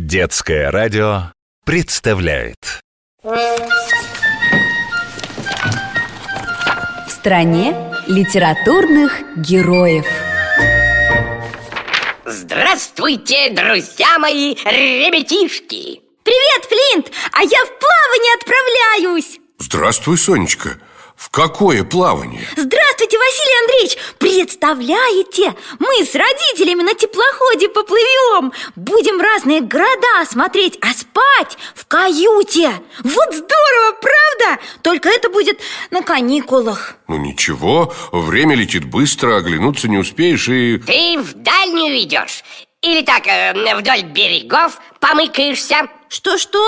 Детское радио представляет В стране литературных героев Здравствуйте, друзья мои, ребятишки! Привет, Флинт! А я в плавание отправляюсь! Здравствуй, Сонечка! В какое плавание? Здравствуйте, Василий Андреевич! Представляете, мы с родителями на теплоходе поплывем Будем разные города смотреть, а спать в каюте Вот здорово, правда? Только это будет на каникулах Ну ничего, время летит быстро, оглянуться не успеешь и... Ты в дальнюю идешь или так, э, вдоль берегов помыкаешься Что-что?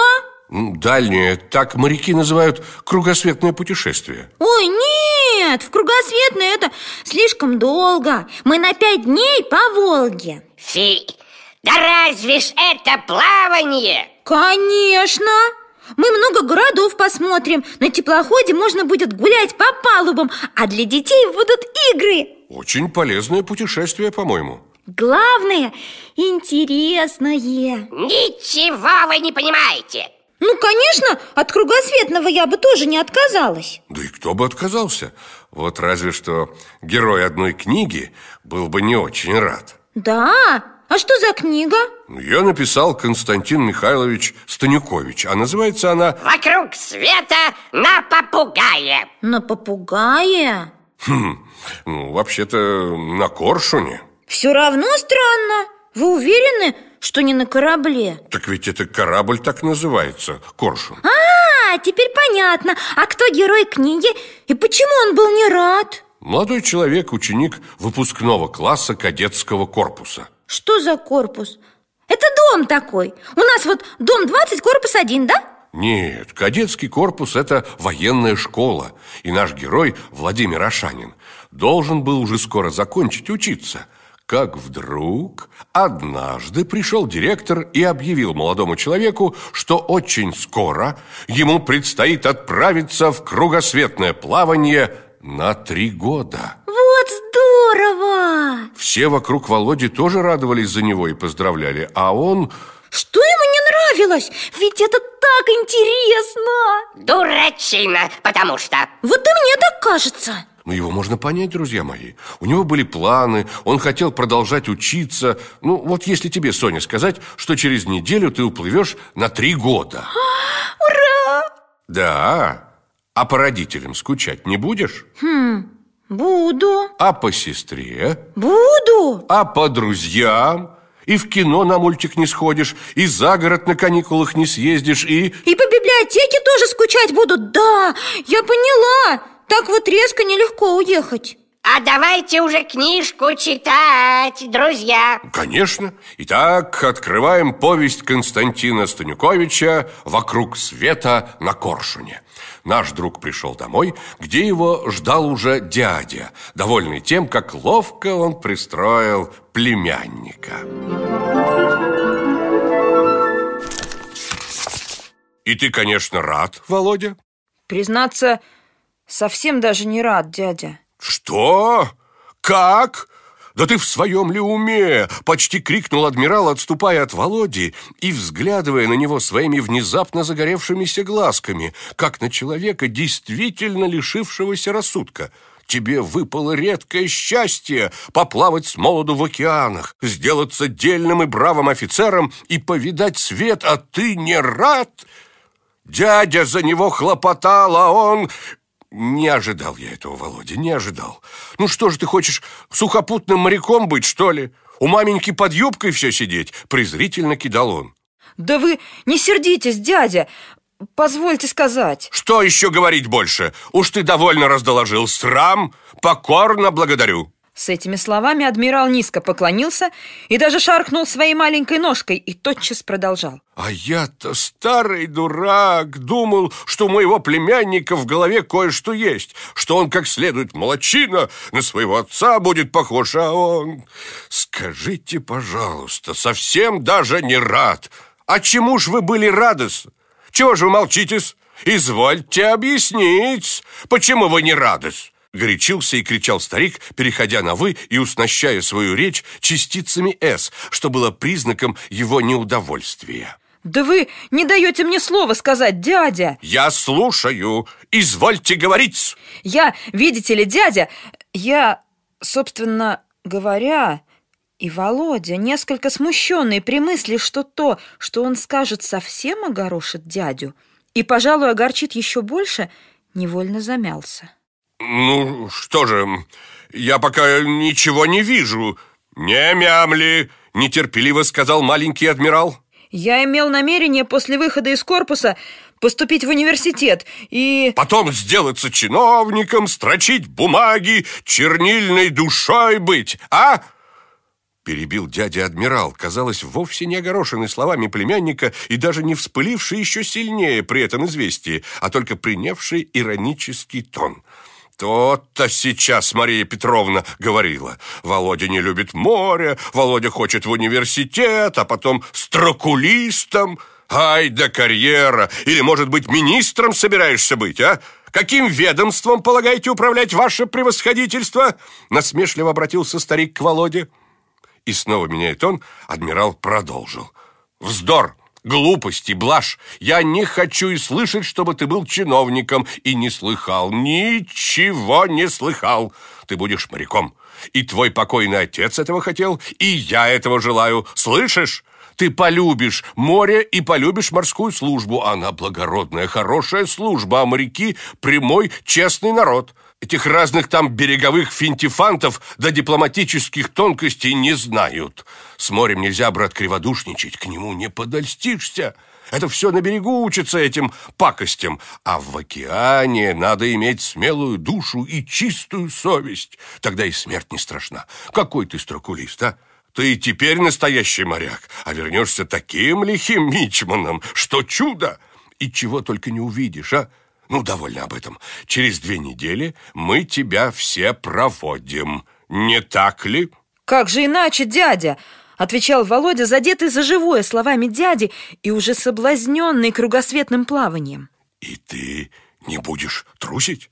Дальнее. Так моряки называют кругосветное путешествие. Ой, нет, в кругосветное это слишком долго. Мы на пять дней по Волге. Фи, да разве ж это плавание? Конечно. Мы много городов посмотрим. На теплоходе можно будет гулять по палубам, а для детей будут игры. Очень полезное путешествие, по-моему. Главное, интересное. Ничего вы не понимаете. Ну, конечно, от кругосветного я бы тоже не отказалась. Да и кто бы отказался? Вот разве что герой одной книги был бы не очень рад. Да? А что за книга? Ну, Ее написал Константин Михайлович Станюкович, а называется она «Вокруг света на попугае». На попугае? Хм, ну, вообще-то на коршуне. Все равно странно. Вы уверены, что не на корабле Так ведь это корабль так называется, коршун А, теперь понятно А кто герой книги и почему он был не рад? Молодой человек, ученик выпускного класса кадетского корпуса Что за корпус? Это дом такой У нас вот дом 20, корпус 1, да? Нет, кадетский корпус – это военная школа И наш герой, Владимир Ашанин, должен был уже скоро закончить учиться – как вдруг однажды пришел директор и объявил молодому человеку, что очень скоро ему предстоит отправиться в кругосветное плавание на три года. Вот здорово! Все вокруг Володи тоже радовались за него и поздравляли, а он... Что ему не нравилось? Ведь это так интересно! Дурачина, потому что... Вот и мне так кажется! Но ну, его можно понять, друзья мои. У него были планы, он хотел продолжать учиться. Ну, вот если тебе, Соня, сказать, что через неделю ты уплывешь на три года. Ура! Да, а по родителям скучать не будешь? Хм, буду. А по сестре? Буду. А по друзьям? И в кино на мультик не сходишь, и за город на каникулах не съездишь, и... И по библиотеке тоже скучать буду, да, я поняла. Так вот резко нелегко уехать. А давайте уже книжку читать, друзья Конечно Итак, открываем повесть Константина Станюковича «Вокруг света на коршуне» Наш друг пришел домой, где его ждал уже дядя Довольный тем, как ловко он пристроил племянника И ты, конечно, рад, Володя Признаться, Совсем даже не рад, дядя. Что? Как? Да ты в своем ли уме? Почти крикнул адмирал, отступая от Володи и взглядывая на него своими внезапно загоревшимися глазками, как на человека, действительно лишившегося рассудка. Тебе выпало редкое счастье поплавать с молоду в океанах, сделаться дельным и бравым офицером и повидать свет, а ты не рад? Дядя за него хлопотал, а он не ожидал я этого, Володя, не ожидал. Ну что же ты хочешь сухопутным моряком быть, что ли? У маменьки под юбкой все сидеть, презрительно кидал он. Да вы не сердитесь, дядя. Позвольте сказать. Что еще говорить больше? Уж ты довольно раздоложил. Срам, покорно благодарю. С этими словами адмирал низко поклонился и даже шаркнул своей маленькой ножкой и тотчас продолжал. «А я-то старый дурак, думал, что у моего племянника в голове кое-что есть, что он как следует молочина, на своего отца будет похож, а он... Скажите, пожалуйста, совсем даже не рад. А чему ж вы были рады Чего же вы молчитесь? Извольте объяснить, почему вы не рады Горячился и кричал старик, переходя на «вы» и уснащая свою речь частицами «с», что было признаком его неудовольствия. «Да вы не даете мне слова сказать, дядя!» «Я слушаю! Извольте говорить!» «Я, видите ли, дядя, я, собственно говоря...» И Володя, несколько смущенный при мысли, что то, что он скажет, совсем огорошит дядю, и, пожалуй, огорчит еще больше, невольно замялся. Ну, что же, я пока ничего не вижу. Не мямли, нетерпеливо сказал маленький адмирал. Я имел намерение после выхода из корпуса поступить в университет и... Потом сделаться чиновником, строчить бумаги, чернильной душой быть, а? Перебил дядя адмирал, казалось, вовсе не огорошенный словами племянника и даже не вспыливший еще сильнее при этом известии, а только принявший иронический тон. «То-то сейчас Мария Петровна говорила. Володя не любит море, Володя хочет в университет, а потом строкулистом. Ай да карьера! Или, может быть, министром собираешься быть, а?» Каким ведомством полагаете управлять ваше превосходительство?» Насмешливо обратился старик к Володе. И снова меняет он, адмирал продолжил. «Вздор! Глупости, блажь. Я не хочу и слышать, чтобы ты был чиновником и не слыхал. Ничего не слыхал. Ты будешь моряком. И твой покойный отец этого хотел, и я этого желаю. Слышишь? Ты полюбишь море и полюбишь морскую службу. Она благородная, хорошая служба, а моряки – прямой, честный народ этих разных там береговых финтифантов до дипломатических тонкостей не знают. С морем нельзя, брат, криводушничать, к нему не подольстишься. Это все на берегу учится этим пакостям, а в океане надо иметь смелую душу и чистую совесть. Тогда и смерть не страшна. Какой ты строкулист, а? Ты и теперь настоящий моряк, а вернешься таким лихим мичманом, что чудо! И чего только не увидишь, а? Ну, довольно об этом. Через две недели мы тебя все проводим. Не так ли? Как же иначе, дядя? Отвечал Володя, задетый за живое словами дяди и уже соблазненный кругосветным плаванием. И ты не будешь трусить?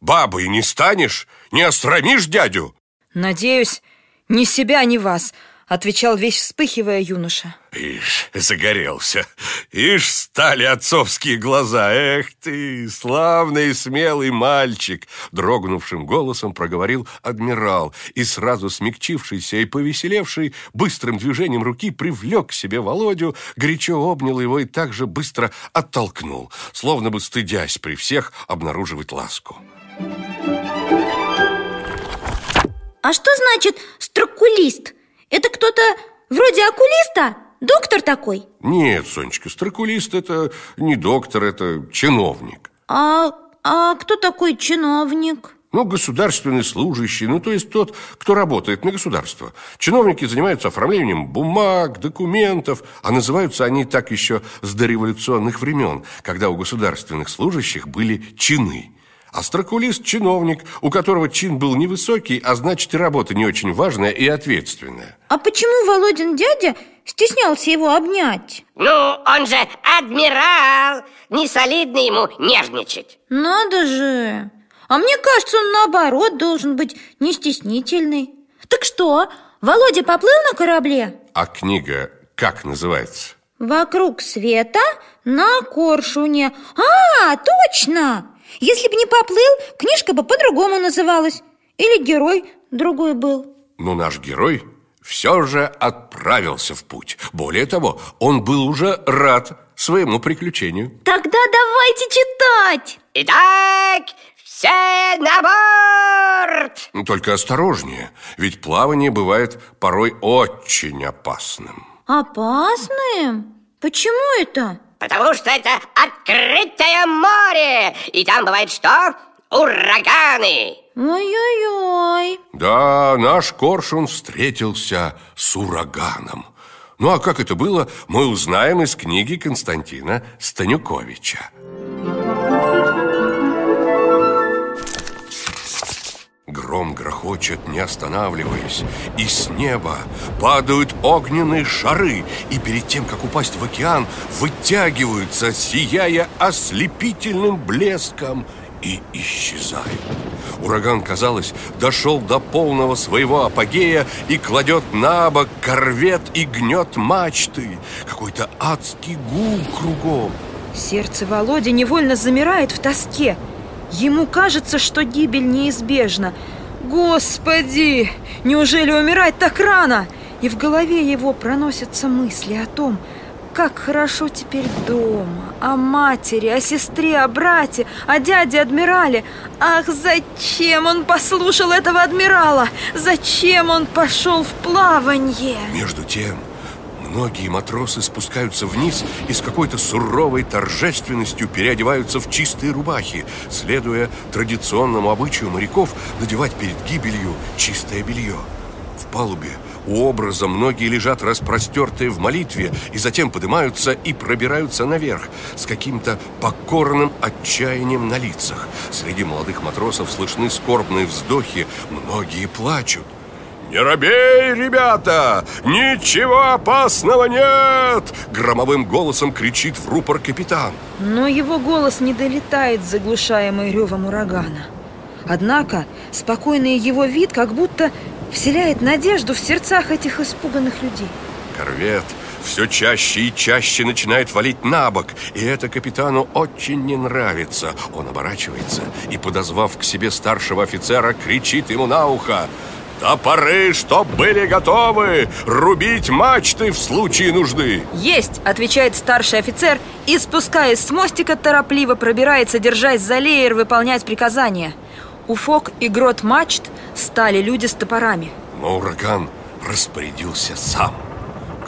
Бабой не станешь? Не остромишь дядю? Надеюсь, ни себя, ни вас отвечал весь вспыхивая юноша. Ишь, загорелся. Ишь, стали отцовские глаза. Эх ты, славный и смелый мальчик, дрогнувшим голосом проговорил адмирал и сразу смягчившийся и повеселевший быстрым движением руки привлек к себе Володю, горячо обнял его и так же быстро оттолкнул, словно бы стыдясь при всех обнаруживать ласку. А что значит струкулист? Это кто-то вроде окулиста? Доктор такой? Нет, Сонечка, стракулист это не доктор, это чиновник А, а кто такой чиновник? Ну, государственный служащий, ну, то есть тот, кто работает на государство. Чиновники занимаются оформлением бумаг, документов, а называются они так еще с дореволюционных времен, когда у государственных служащих были чины. Острокулист – чиновник, у которого чин был невысокий, а значит и работа не очень важная и ответственная. А почему Володин дядя стеснялся его обнять? Ну, он же адмирал, не солидно ему нежничать. Надо же! А мне кажется, он наоборот должен быть не стеснительный. Так что, Володя поплыл на корабле? А книга как называется? «Вокруг света на коршуне». А, точно! Если бы не поплыл, книжка бы по-другому называлась. Или герой другой был. Но наш герой все же отправился в путь. Более того, он был уже рад своему приключению. Тогда давайте читать! Итак, все на борт! Ну, только осторожнее, ведь плавание бывает порой очень опасным. Опасным? Почему это? Потому что это открытое море, и там бывает что? Ураганы! Ой-ой-ой! Да, наш коршун встретился с ураганом. Ну а как это было, мы узнаем из книги Константина Станюковича. Гром грохочет, не останавливаясь, и с неба падают огненные шары, и перед тем, как упасть в океан, вытягиваются, сияя ослепительным блеском, и исчезают. Ураган, казалось, дошел до полного своего апогея и кладет на бок корвет и гнет мачты. Какой-то адский гул кругом. Сердце Володи невольно замирает в тоске – Ему кажется, что гибель неизбежна. Господи, неужели умирать так рано? И в голове его проносятся мысли о том, как хорошо теперь дома, о матери, о сестре, о брате, о дяде адмирале. Ах, зачем он послушал этого адмирала? Зачем он пошел в плаванье? Между тем, Многие матросы спускаются вниз и с какой-то суровой торжественностью переодеваются в чистые рубахи, следуя традиционному обычаю моряков надевать перед гибелью чистое белье. В палубе у образа многие лежат распростертые в молитве и затем поднимаются и пробираются наверх с каким-то покорным отчаянием на лицах. Среди молодых матросов слышны скорбные вздохи, многие плачут. «Не робей, ребята! Ничего опасного нет!» Громовым голосом кричит в рупор капитан. Но его голос не долетает, заглушаемый ревом урагана. Однако спокойный его вид как будто вселяет надежду в сердцах этих испуганных людей. Корвет все чаще и чаще начинает валить на бок, и это капитану очень не нравится. Он оборачивается и, подозвав к себе старшего офицера, кричит ему на ухо. Топоры, чтоб были готовы рубить мачты в случае нужды. Есть, отвечает старший офицер и, спускаясь с мостика, торопливо пробирается, держась за леер, выполнять приказания. У фок и грот мачт стали люди с топорами. Но ураган распорядился сам.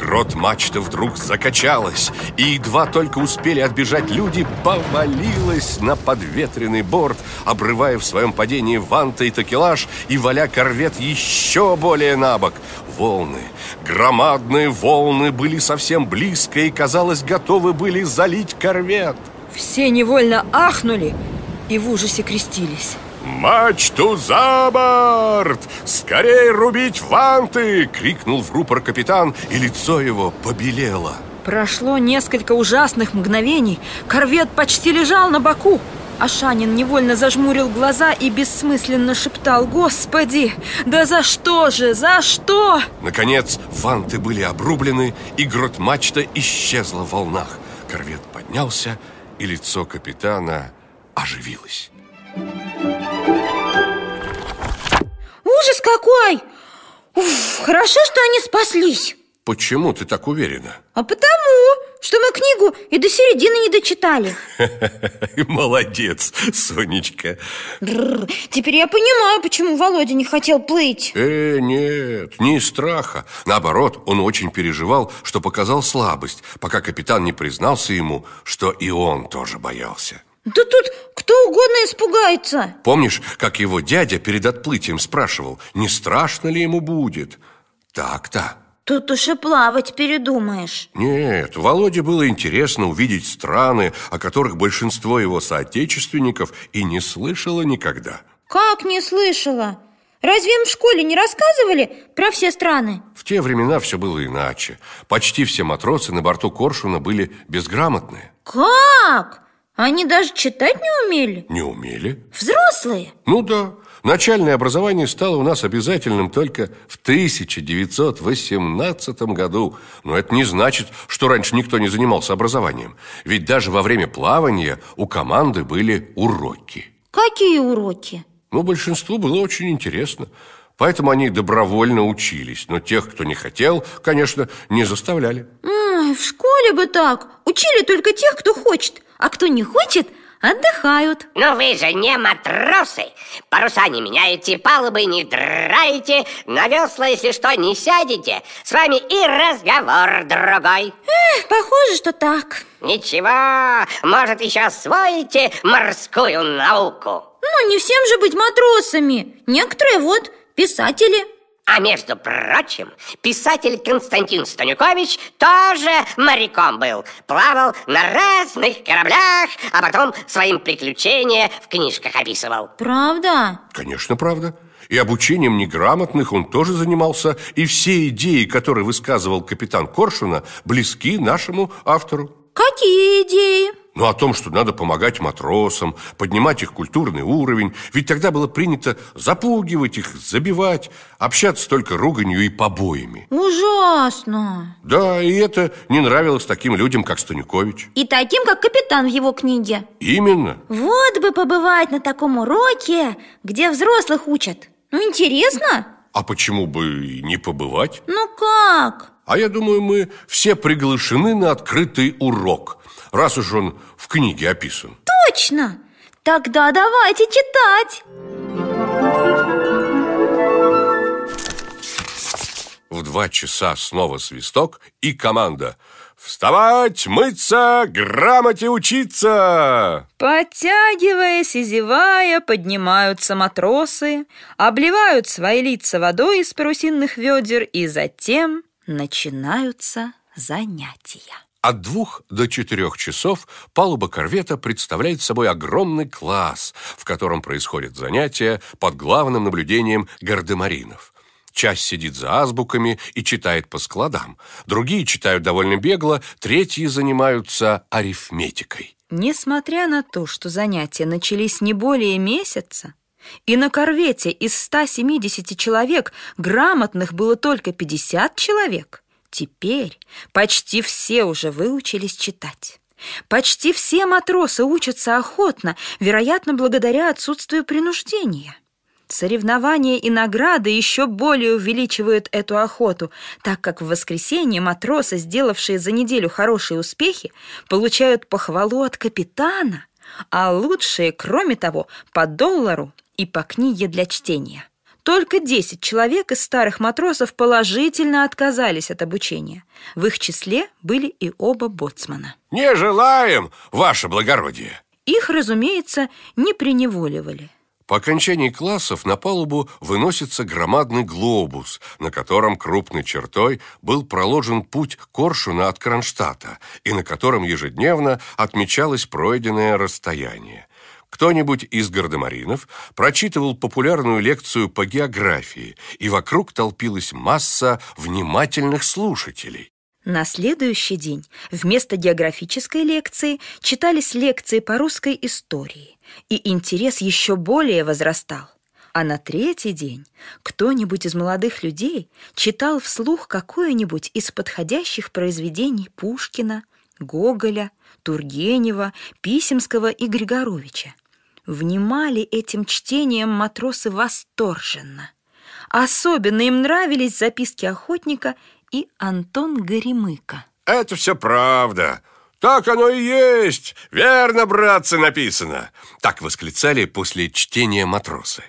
Грот-мачта вдруг закачалась, и едва только успели отбежать люди, повалилась на подветренный борт, обрывая в своем падении ванта и такелаж и валя корвет еще более на бок. Волны, громадные волны были совсем близко и, казалось, готовы были залить корвет. Все невольно ахнули и в ужасе крестились. «Мачту за борт! Скорей рубить ванты!» — крикнул в рупор капитан, и лицо его побелело. Прошло несколько ужасных мгновений. Корвет почти лежал на боку. Ашанин невольно зажмурил глаза и бессмысленно шептал «Господи, да за что же, за что?» Наконец, ванты были обрублены, и грот мачта исчезла в волнах. Корвет поднялся, и лицо капитана оживилось. Ужас какой! Уф, хорошо, что они спаслись. Почему ты так уверена? А потому, что мы книгу и до середины не дочитали. Молодец, Сонечка. теперь я понимаю, почему Володя не хотел плыть. Э, нет, не из страха. Наоборот, он очень переживал, что показал слабость, пока капитан не признался ему, что и он тоже боялся. Да тут кто угодно испугается Помнишь, как его дядя перед отплытием спрашивал, не страшно ли ему будет? Так-то Тут уж и плавать передумаешь Нет, Володе было интересно увидеть страны, о которых большинство его соотечественников и не слышало никогда Как не слышала? Разве им в школе не рассказывали про все страны? В те времена все было иначе. Почти все матросы на борту Коршуна были безграмотные. Как? Они даже читать не умели? Не умели. Взрослые? Ну да. Начальное образование стало у нас обязательным только в 1918 году. Но это не значит, что раньше никто не занимался образованием. Ведь даже во время плавания у команды были уроки. Какие уроки? Ну, большинству было очень интересно. Поэтому они добровольно учились. Но тех, кто не хотел, конечно, не заставляли. Ой, в школе бы так. Учили только тех, кто хочет а кто не хочет, отдыхают Но вы же не матросы Паруса не меняете, палубы не драете На весла, если что, не сядете С вами и разговор другой Эх, похоже, что так Ничего, может, еще освоите морскую науку Ну, не всем же быть матросами Некоторые вот писатели а между прочим, писатель Константин Станюкович тоже моряком был. Плавал на разных кораблях, а потом своим приключения в книжках описывал. Правда? Конечно, правда. И обучением неграмотных он тоже занимался, и все идеи, которые высказывал капитан Коршуна, близки нашему автору. Какие идеи? но ну, о том, что надо помогать матросам, поднимать их культурный уровень. Ведь тогда было принято запугивать их, забивать, общаться только руганью и побоями. Ужасно! Да, и это не нравилось таким людям, как Станюкович. И таким, как капитан в его книге. Именно. Вот бы побывать на таком уроке, где взрослых учат. Ну, интересно. А почему бы и не побывать? Ну как? А я думаю, мы все приглашены на открытый урок – раз уж он в книге описан. Точно! Тогда давайте читать! В два часа снова свисток и команда «Вставать, мыться, грамоте учиться!» Подтягиваясь и зевая, поднимаются матросы, обливают свои лица водой из парусинных ведер, и затем начинаются занятия. От двух до четырех часов палуба корвета представляет собой огромный класс, в котором происходят занятия под главным наблюдением гардемаринов. Часть сидит за азбуками и читает по складам, другие читают довольно бегло, третьи занимаются арифметикой. Несмотря на то, что занятия начались не более месяца, и на корвете из 170 человек грамотных было только 50 человек, Теперь почти все уже выучились читать. Почти все матросы учатся охотно, вероятно, благодаря отсутствию принуждения. Соревнования и награды еще более увеличивают эту охоту, так как в воскресенье матросы, сделавшие за неделю хорошие успехи, получают похвалу от капитана, а лучшие, кроме того, по доллару и по книге для чтения. Только 10 человек из старых матросов положительно отказались от обучения. В их числе были и оба боцмана. «Не желаем, ваше благородие!» Их, разумеется, не преневоливали. По окончании классов на палубу выносится громадный глобус, на котором крупной чертой был проложен путь Коршуна от Кронштадта и на котором ежедневно отмечалось пройденное расстояние. Кто-нибудь из гардемаринов прочитывал популярную лекцию по географии, и вокруг толпилась масса внимательных слушателей. На следующий день вместо географической лекции читались лекции по русской истории, и интерес еще более возрастал. А на третий день кто-нибудь из молодых людей читал вслух какое-нибудь из подходящих произведений Пушкина, Гоголя, Тургенева, Писемского и Григоровича. Внимали этим чтением матросы восторженно. Особенно им нравились записки охотника и Антон Горемыка. Это все правда. Так оно и есть. Верно, братцы, написано. Так восклицали после чтения матросы.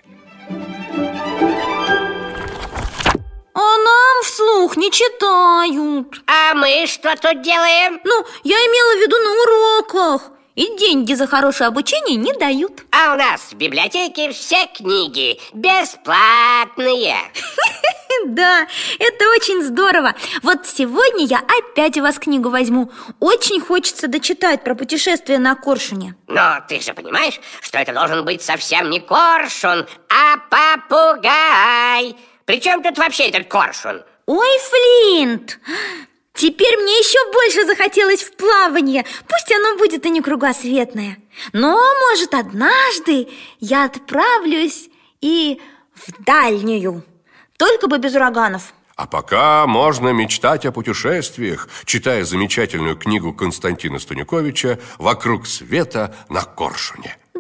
А нам вслух не читают А мы что тут делаем? Ну, я имела в виду на уроках и деньги за хорошее обучение не дают А у нас в библиотеке все книги бесплатные Да, это очень здорово Вот сегодня я опять у вас книгу возьму Очень хочется дочитать про путешествие на коршуне Но ты же понимаешь, что это должен быть совсем не коршун, а попугай Причем тут вообще этот коршун? Ой, Флинт, Теперь мне еще больше захотелось в плавание, пусть оно будет и не кругосветное. Но, может, однажды я отправлюсь и в дальнюю, только бы без ураганов. А пока можно мечтать о путешествиях, читая замечательную книгу Константина Станюковича «Вокруг света на коршуне». Да,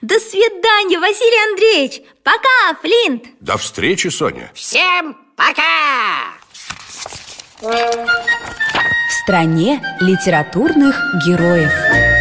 до свидания, Василий Андреевич. Пока, Флинт. До встречи, Соня. Всем пока! В стране литературных героев.